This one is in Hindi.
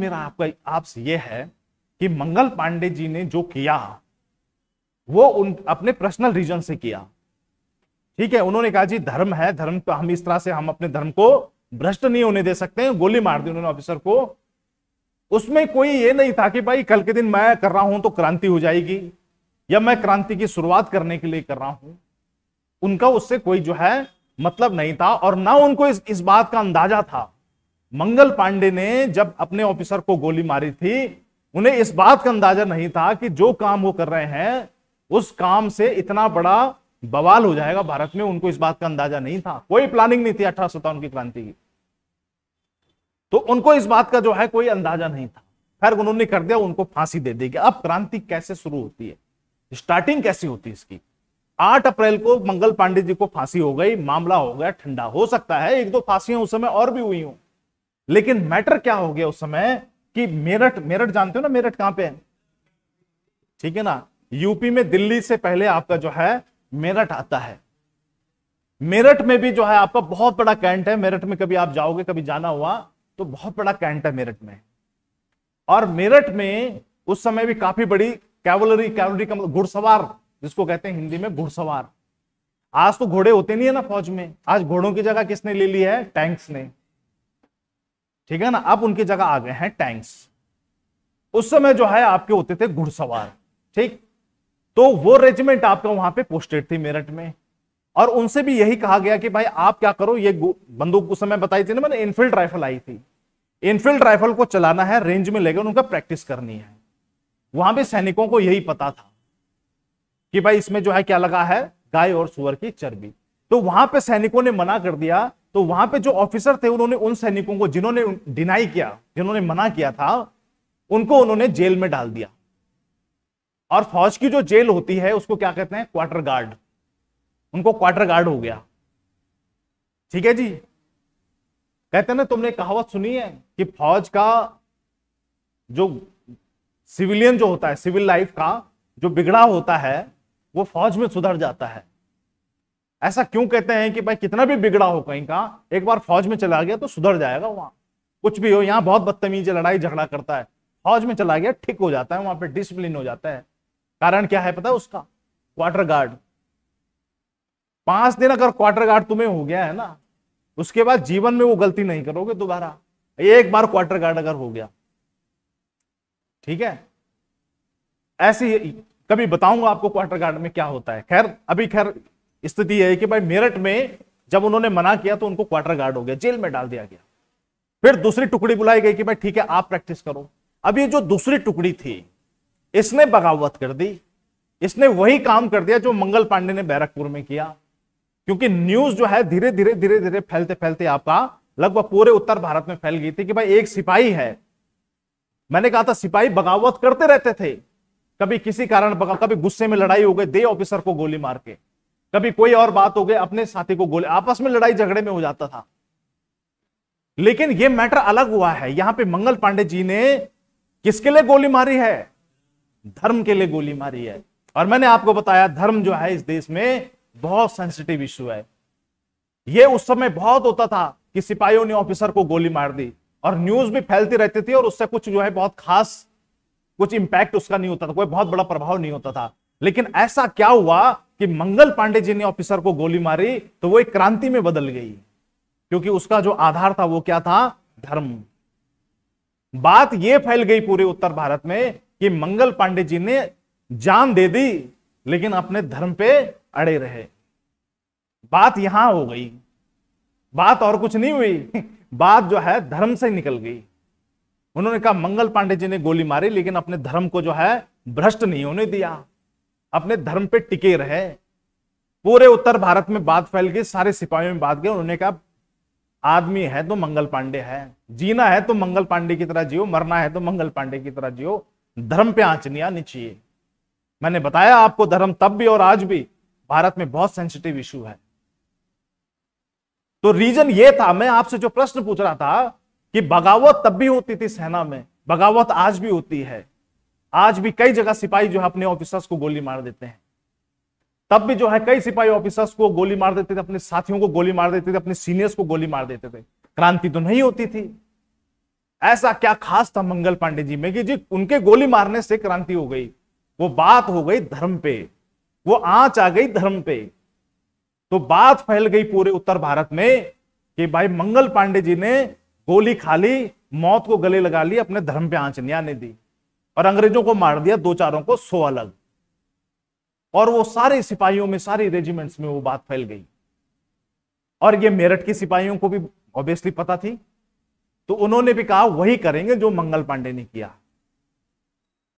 मेरा आपका आपसे ये है कि मंगल पांडे जी ने जो किया वो उन अपने पर्सनल रीजन से किया ठीक है उन्होंने कहा जी धर्म है धर्म तो हम इस तरह से हम अपने धर्म को भ्रष्ट नहीं होने दे सकते हैं गोली मार दी उन्होंने ऑफिसर को उसमें कोई ये नहीं था कि भाई कल के दिन मैं कर रहा हूं तो क्रांति हो जाएगी या मैं क्रांति की शुरुआत करने के लिए कर रहा हूं उनका उससे कोई जो है मतलब नहीं था और ना उनको इस, इस बात का अंदाजा था मंगल पांडे ने जब अपने ऑफिसर को गोली मारी थी उन्हें इस बात का अंदाजा नहीं था कि जो काम वो कर रहे हैं उस काम से इतना बड़ा बवाल हो जाएगा भारत में उनको इस बात का अंदाजा नहीं था कोई प्लानिंग नहीं थी अठारह की क्रांति की तो उनको इस बात का जो है कोई अंदाजा नहीं था खैर उन्होंने कर दिया उनको फांसी दे दी अब क्रांति कैसे शुरू होती है स्टार्टिंग कैसी होती है इसकी आठ अप्रैल को मंगल पांडे जी को फांसी हो गई मामला हो गया ठंडा हो सकता है एक दो फांसियां उस समय और भी हुई हूं लेकिन मैटर क्या हो गया उस समय कि मेरठ मेरठ जानते हो ना मेरठ कहां पे है ठीक है ना यूपी में दिल्ली से पहले आपका जो है मेरठ आता है मेरठ में भी जो है आपका बहुत बड़ा कैंट है मेरठ में कभी आप जाओगे कभी जाना हुआ तो बहुत बड़ा कैंट है मेरठ में और मेरठ में उस समय भी काफी बड़ी कैवलरी कैवलरी का मतलब घुड़सवार जिसको कहते हैं हिंदी में घुड़सवार आज तो घोड़े होते नहीं है ना फौज में आज घोड़ों की जगह किसने ले ली है टैंक्स ने ठीक है ना अब उनकी जगह आ गए हैं टैंक्स उस समय जो है आपके होते थे घुड़सवार ठीक तो वो रेजिमेंट आपका वहां पे पोस्टेड थी मेरठ में और उनसे भी यही कहा गया कि भाई आप क्या करो ये बंदूक उस समय बताई थी ना मैंने इनफील्ड राइफल आई थी इनफील्ड राइफल को चलाना है रेंज में लेकर उनका प्रैक्टिस करनी है वहां पे सैनिकों को यही पता था कि भाई इसमें जो है क्या लगा है गाय और सुअर की चर्बी तो वहां पे सैनिकों ने मना कर दिया तो वहां पे जो ऑफिसर थे उन्होंने उन सैनिकों को जिन्होंने डिनाई किया जिन्होंने मना किया था उनको उन्होंने जेल में डाल दिया और फौज की जो जेल होती है उसको क्या कहते हैं क्वार्टर गार्ड उनको क्वार्टर गार्ड हो गया ठीक है जी कहते हैं ना तुमने कहावत सुनी है कि फौज का जो सिविलियन जो होता है सिविल लाइफ का जो बिगड़ा होता है वो फौज में सुधर जाता है ऐसा क्यों कहते हैं कि भाई कितना भी बिगड़ा हो कहीं का एक बार फौज में चला गया तो सुधर जाएगा वहां कुछ भी हो यहाँ बहुत बदतमीज लड़ाई झगड़ा करता है फौज में चला गया ठीक हो जाता है वहां पर डिसिप्लिन हो जाता है कारण क्या है पता है उसका क्वार्टर गार्ड पांच दिन अगर क्वार्टर गार्ड तुम्हें हो गया है ना उसके बाद जीवन में वो गलती नहीं करोगे दोबारा एक बार क्वार्टर गार्ड अगर हो गया ठीक है ऐसी कभी बताऊंगा आपको क्वार्टर गार्ड में क्या होता है खैर अभी खैर स्थिति है कि भाई मेरठ में जब उन्होंने मना किया तो उनको क्वार्टर गार्ड हो गया जेल में डाल दिया गया फिर दूसरी टुकड़ी बुलाई गई कि भाई ठीक है आप प्रैक्टिस करो अब ये जो दूसरी टुकड़ी थी इसने बगावत कर दी इसने वही काम कर दिया जो मंगल पांडे ने बैरकपुर में किया क्योंकि न्यूज जो है धीरे धीरे धीरे धीरे फैलते फैलते आपका लगभग पूरे उत्तर भारत में फैल गई थी कि भाई एक सिपाही है मैंने कहा था सिपाही बगावत करते रहते थे कभी किसी कारण कभी गुस्से में लड़ाई हो गई दे ऑफिसर को गोली मार के कभी कोई और बात हो गई अपने साथी को गोले आपस में लड़ाई झगड़े में हो जाता था लेकिन यह मैटर अलग हुआ है यहां पे मंगल पांडे जी ने किसके लिए गोली मारी है धर्म के लिए गोली मारी है और मैंने आपको बताया धर्म जो है इस देश में बहुत सेंसिटिव इश्यू है यह उस समय बहुत होता था कि सिपाहियों ने ऑफिसर को गोली मार दी और न्यूज भी फैलती रहती थी और उससे कुछ जो है बहुत खास कुछ इंपैक्ट उसका नहीं होता था कोई बहुत बड़ा प्रभाव नहीं होता था लेकिन ऐसा क्या हुआ कि मंगल पांडे जी ने ऑफिसर को गोली मारी तो वो एक क्रांति में बदल गई क्योंकि उसका जो आधार था वो क्या था धर्म बात यह फैल गई पूरे उत्तर भारत में कि मंगल पांडे जी ने जान दे दी लेकिन अपने धर्म पे अड़े रहे बात यहां हो गई बात और कुछ नहीं हुई बात जो है धर्म से निकल गई उन्होंने कहा मंगल पांडे जी ने गोली मारी लेकिन अपने धर्म को जो है भ्रष्ट नहीं होने दिया अपने धर्म पे टिके रहे पूरे उत्तर भारत में बात फैल गई सारे सिपाहियों में बात गई उन्होंने कहा आदमी है तो मंगल पांडे है जीना है तो मंगल पांडे की तरह जियो मरना है तो मंगल पांडे की तरह जियो धर्म पे आंच नहीं आनी चाहिए मैंने बताया आपको धर्म तब भी और आज भी भारत में बहुत सेंसिटिव इशू है तो रीजन ये था मैं आपसे जो प्रश्न पूछ रहा था कि बगावत तब भी होती थी सेना में बगावत आज भी होती है आज भी कई जगह सिपाही जो है अपने ऑफिसर्स को गोली मार देते हैं तब भी जो है कई सिपाही ऑफिसर्स को गोली मार देते थे अपने साथियों को गोली मार देते थे अपने सीनियर्स को गोली मार देते थे क्रांति तो नहीं होती थी ऐसा क्या खास था मंगल पांडे जी में कि जी उनके गोली मारने से क्रांति हो गई वो बात हो गई धर्म पे वो आंच आ गई धर्म पे तो बात फैल गई पूरे उत्तर भारत में कि भाई मंगल पांडे जी ने गोली खा ली मौत को गले लगा ली अपने धर्म पे आंच नहीं आने दी और अंग्रेजों को मार दिया दो चारों को सो अलग और वो सारे सिपाहियों में सारे रेजिमेंट्स में वो बात फैल गई और ये मेरठ के सिपाहियों को भी ऑब्वियसली पता थी तो उन्होंने भी कहा वही करेंगे जो मंगल पांडे ने किया